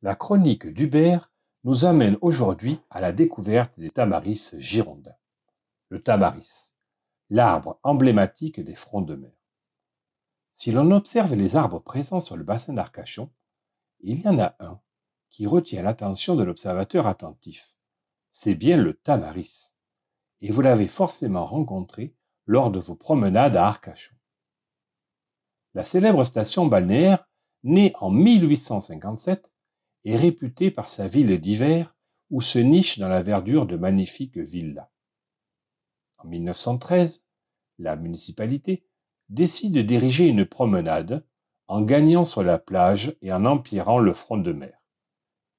La chronique d'Hubert nous amène aujourd'hui à la découverte des tamaris girondins. Le tamaris, l'arbre emblématique des fronts de mer. Si l'on observe les arbres présents sur le bassin d'Arcachon, il y en a un qui retient l'attention de l'observateur attentif. C'est bien le tamaris. Et vous l'avez forcément rencontré lors de vos promenades à Arcachon. La célèbre station balnéaire, née en 1857, est réputée par sa ville d'hiver où se nichent dans la verdure de magnifiques villas. En 1913, la municipalité décide d'ériger une promenade en gagnant sur la plage et en empirant le front de mer.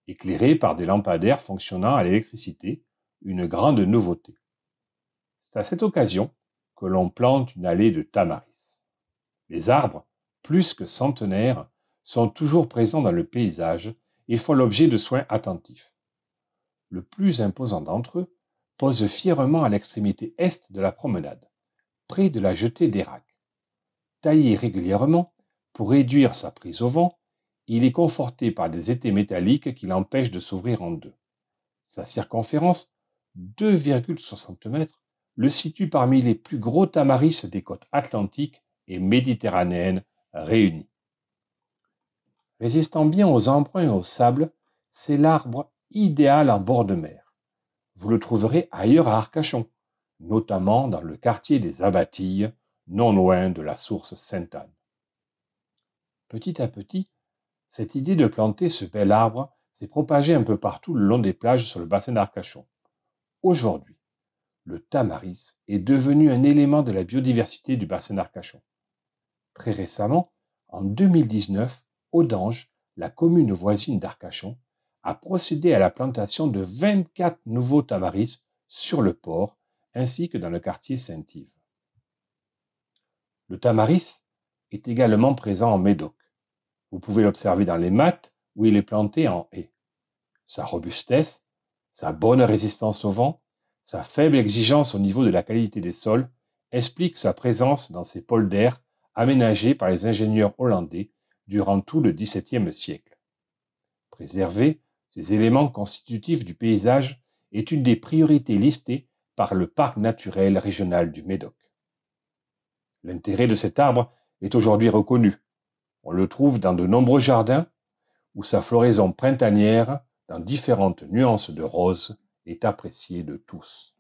Éclairée par des lampadaires fonctionnant à l'électricité, une grande nouveauté. C'est à cette occasion que l'on plante une allée de tamaris. Les arbres, plus que centenaires, sont toujours présents dans le paysage et font l'objet de soins attentifs. Le plus imposant d'entre eux pose fièrement à l'extrémité est de la promenade, près de la jetée d'Érac. Taillé régulièrement pour réduire sa prise au vent, il est conforté par des étés métalliques qui l'empêchent de s'ouvrir en deux. Sa circonférence, 2,60 mètres, le situe parmi les plus gros tamaris des côtes atlantiques et méditerranéennes réunies. Résistant bien aux embruns et au sable, c'est l'arbre idéal en bord de mer. Vous le trouverez ailleurs à Arcachon, notamment dans le quartier des Abatilles, non loin de la source Sainte-Anne. Petit à petit, cette idée de planter ce bel arbre s'est propagée un peu partout le long des plages sur le bassin d'Arcachon. Aujourd'hui, le tamaris est devenu un élément de la biodiversité du bassin d'Arcachon. Très récemment, en 2019, Audange, la commune voisine d'Arcachon, a procédé à la plantation de 24 nouveaux tamaris sur le port ainsi que dans le quartier Saint-Yves. Le tamaris est également présent en Médoc. Vous pouvez l'observer dans les mats où il est planté en haie. Sa robustesse, sa bonne résistance au vent, sa faible exigence au niveau de la qualité des sols expliquent sa présence dans ces d'air aménagés par les ingénieurs hollandais durant tout le XVIIe siècle. Préserver ces éléments constitutifs du paysage est une des priorités listées par le Parc naturel régional du Médoc. L'intérêt de cet arbre est aujourd'hui reconnu. On le trouve dans de nombreux jardins où sa floraison printanière, dans différentes nuances de rose, est appréciée de tous.